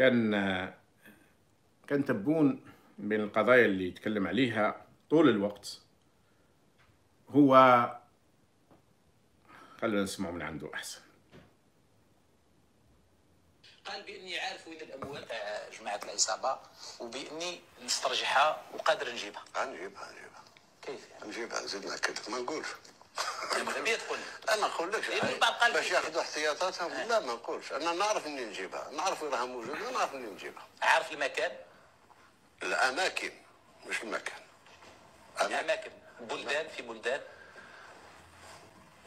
كان كان تبون بين القضايا اللي يتكلم عليها طول الوقت هو خلينا نسمع من عنده احسن قال باني عارف وين الاموال تاع آه، جماعه العصابه وباني نسترجعها وقادر نجيبها نجيبها نجيبها كيف يعني؟ نجيبها زيد ناكد ما نقولش المغربيه تقول انا نقول لك باش ياخذوا احتياطاتهم آه. لا ما نقولش انا نعرف منين نجيبها نعرف وين راها موجوده نعرف منين نجيبها عارف المكان الاماكن مش المكان يعني أماكن. الاماكن بلدان في بلدان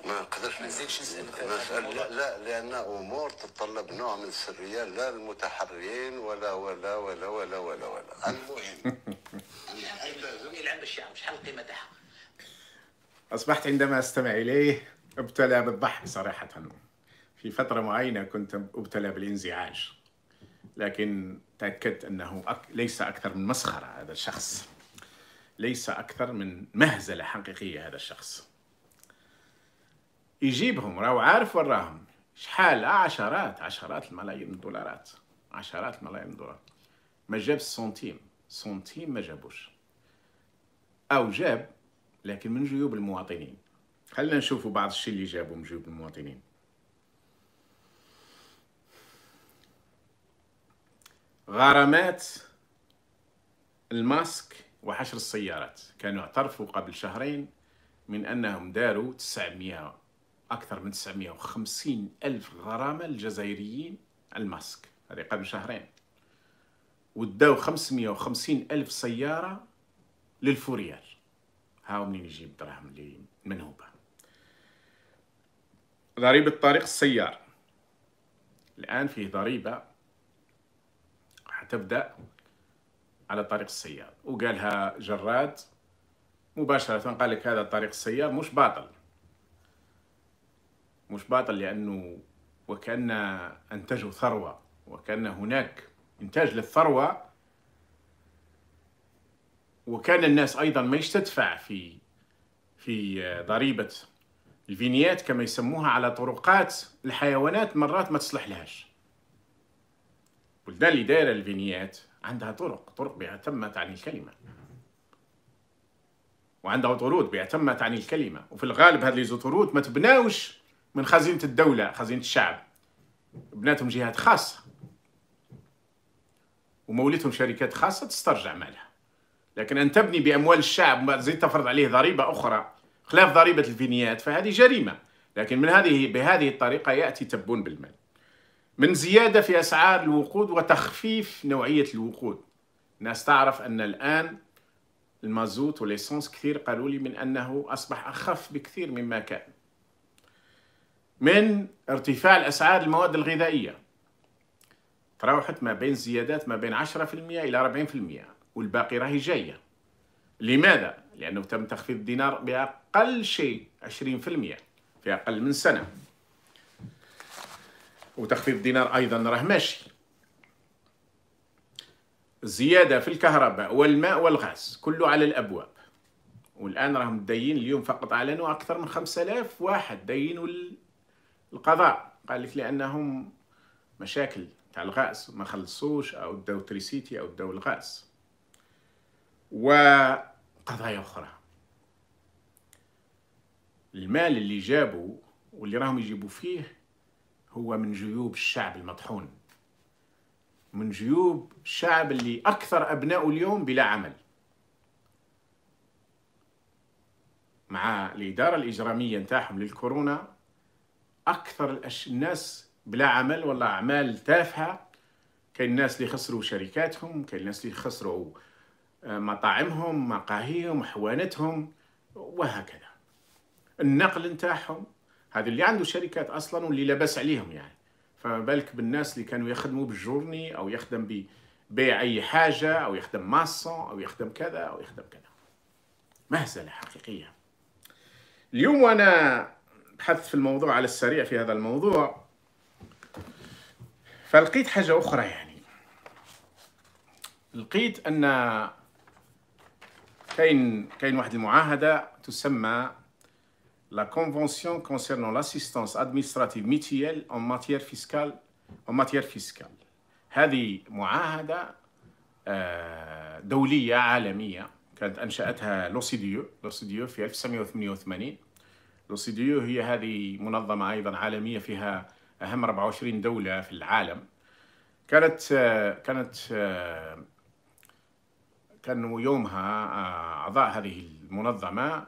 ما نقدرش ما نزيدش لا, لا لان امور تتطلب نوع من السريه لا المتحررين ولا ولا ولا ولا ولا ولا المهم يلعب بالشعب شحال القيمه تاعها أصبحت عندما أستمع إليه أبتلى بالضحك صراحة في فترة معينة كنت أبتلى بالانزعاج لكن تأكدت أنه ليس أكثر من مسخرة هذا الشخص ليس أكثر من مهزلة حقيقية هذا الشخص يجيبهم راهو عارف وراهم شحال عشرات عشرات الملايين من الدولارات عشرات الملايين من الدولارات ما جاب سنتيم سنتيم ما جابوش أو جاب لكن من جيوب المواطنين خلينا نشوفوا بعض الشيء اللي جابوا من جيوب المواطنين غرامات الماسك وحشر السيارات كانوا اعترفوا قبل شهرين من أنهم داروا 900 أكثر من 950 ألف غرامة للجزائريين الماسك هذه قبل شهرين وداو 550 ألف سيارة للفوريال هاو منين يجيب الدراهم اللي منهوبة ضريبة طريق السيار الآن فيه ضريبة حتبدأ على طريق السيار وقالها جراد مباشرة قال لك هذا طريق السيار مش باطل مش باطل لأنه وكأن أنتجوا ثروة وكأن هناك إنتاج للثروة وكان الناس ايضا ما تدفع في في آه، ضريبه الفينيات كما يسموها على طرقات الحيوانات مرات ما تصلح لهاش البلدان اللي دايره الفينيات عندها طرق طرق بأتم تعني الكلمه وعندها طرود بأتم تعني الكلمه وفي الغالب هذه الزطرود ما تبناوش من خزينه الدوله خزينه الشعب بناتهم جهات خاصه ومولتهم شركات خاصه تسترجع مالها لكن أن تبني بأموال الشعب زيد تفرض عليه ضريبة أخرى خلاف ضريبة الفينيات فهذه جريمة لكن من هذه بهذه الطريقة يأتي تبون بالمال من زيادة في أسعار الوقود وتخفيف نوعية الوقود الناس تعرف أن الآن المازوت والإيسانس كثير قالوا لي من أنه أصبح أخف بكثير مما كان من ارتفاع الاسعار المواد الغذائية تراوحت ما بين زيادات ما بين 10% إلى 40% والباقي راهي جايه لماذا؟ لانه تم تخفيض الدينار باقل شيء 20% في اقل من سنه وتخفيض الدينار ايضا راه ماشي زياده في الكهرباء والماء والغاز كله على الابواب والان راهم دايين اليوم فقط اعلنوا اكثر من 5000 واحد داينوا القضاء قال لك لانهم مشاكل تاع الغاز ما خلصوش او داو تريسيتي او داو الغاز وقضايا أخرى المال اللي جابوا واللي راهم يجيبوا فيه هو من جيوب الشعب المطحون من جيوب الشعب اللي أكثر أبنائه اليوم بلا عمل مع الإدارة الإجرامية نتاعهم للكورونا أكثر الناس بلا عمل ولا أعمال تافهة كاين الناس اللي خسروا شركاتهم كاين الناس اللي خسروا مطاعمهم مقاهيهم حوانتهم وهكذا النقل نتاعهم هذا اللي عنده شركات اصلا واللي لاباس عليهم يعني فما بالك بالناس اللي كانوا يخدموا بالجورني او يخدم ببيع اي حاجه او يخدم ماسون او يخدم كذا او يخدم كذا مهزله حقيقيه اليوم وانا بحثت في الموضوع على السريع في هذا الموضوع فلقيت حاجه اخرى يعني لقيت ان كاين كاين واحد المعاهده تسمى لا كونفونسيون كونسيرنون لاسيستونس ادمينستراتيف ميتيال اون ماتيير فيسكال اون ماتيير فيسكال هذه معاهده آه، دوليه عالميه كانت انشاتها لوسيديو لوسيديو في 1988 لوسيديو هي هذه منظمه ايضا عالميه فيها اهم 24 دوله في العالم كانت آه، كانت آه، كانوا يومها آه، أعضاء هذه المنظمة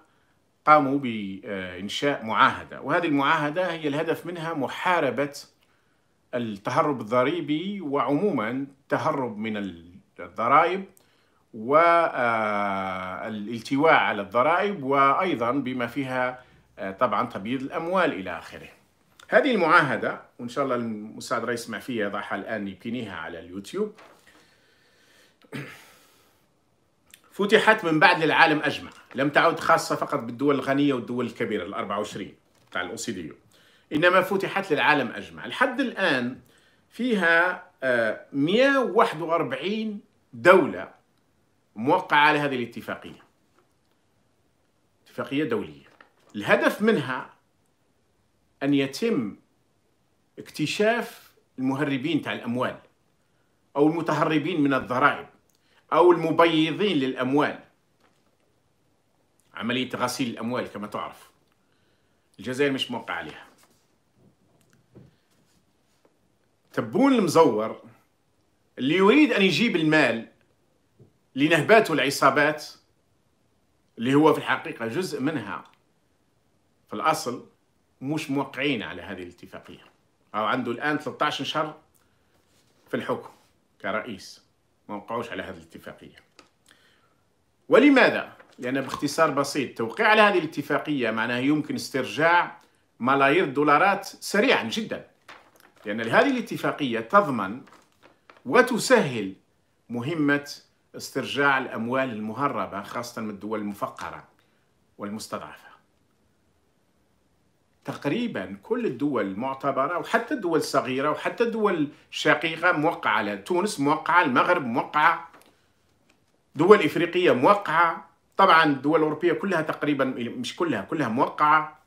قاموا بإنشاء معاهدة وهذه المعاهدة هي الهدف منها محاربة التهرب الضريبي وعموما تهرب من الضرائب والالتواء آه، على الضرائب وأيضا بما فيها آه، طبعا تبييض الأموال إلى آخره هذه المعاهدة وإن شاء الله المساعد رئيس معفية يضعها الآن يبينيها على اليوتيوب فتحت من بعد للعالم أجمع لم تعد خاصة فقط بالدول الغنية والدول الكبيرة ال 24 تاع الاوسيديو إنما فتحت للعالم أجمع لحد الآن فيها 141 آه، دولة موقعة على هذه الاتفاقية اتفاقية دولية الهدف منها أن يتم اكتشاف المهربين تاع الأموال أو المتهربين من الضرائب أو المبيضين للأموال عملية غسيل الأموال كما تعرف الجزائر مش موقع عليها تبون المزور اللي يريد أن يجيب المال لنهبات العصابات اللي هو في الحقيقة جزء منها في الأصل مش موقعين على هذه الاتفاقية أو عنده الآن 13 شهر في الحكم كرئيس ما وقعوش على هذه الاتفاقية ولماذا؟ لأن باختصار بسيط توقيع على هذه الاتفاقية معناه يمكن استرجاع ملايير الدولارات سريعا جدا لأن هذه الاتفاقية تضمن وتسهل مهمة استرجاع الأموال المهربة خاصة من الدول المفقرة والمستضعفة تقريبا كل الدول المعتبرة وحتى الدول الصغيرة وحتى الدول الشقيقة موقعة تونس موقعة المغرب موقعة دول إفريقية موقعة طبعا الدول الأوروبية كلها تقريبا مش كلها كلها موقعة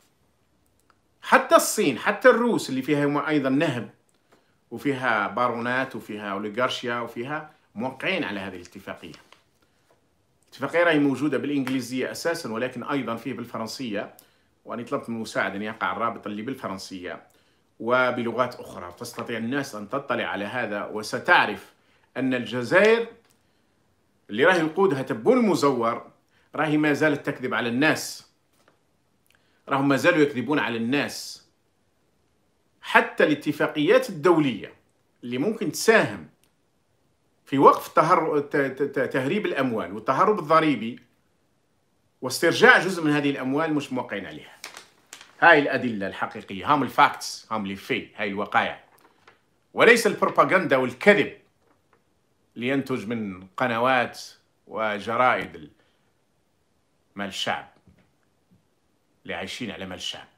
حتى الصين حتى الروس اللي فيها أيضا نهب وفيها بارونات وفيها أوليغارشيا وفيها موقعين على هذه الاتفاقية الاتفاقية راهي موجودة بالإنجليزية أساسا ولكن أيضا فيه بالفرنسية وأني طلبت من المساعد أن يقع الرابط اللي بالفرنسية وبلغات أخرى تستطيع الناس أن تطلع على هذا وستعرف أن الجزائر اللي راهي نقودها تبون مزور راهي ما زالت تكذب على الناس راهم ما زالوا يكذبون على الناس حتى الاتفاقيات الدولية اللي ممكن تساهم في وقف تهرب الاموال والتهرب الضريبي واسترجاع جزء من هذه الاموال مش موقعين عليها هاي الادله الحقيقيه هام الفاكتس هام لي في هاي الوقائع وليس البروباغندا والكذب اللي ينتج من قنوات وجرائد مال الشعب اللي عايشين على مال الشعب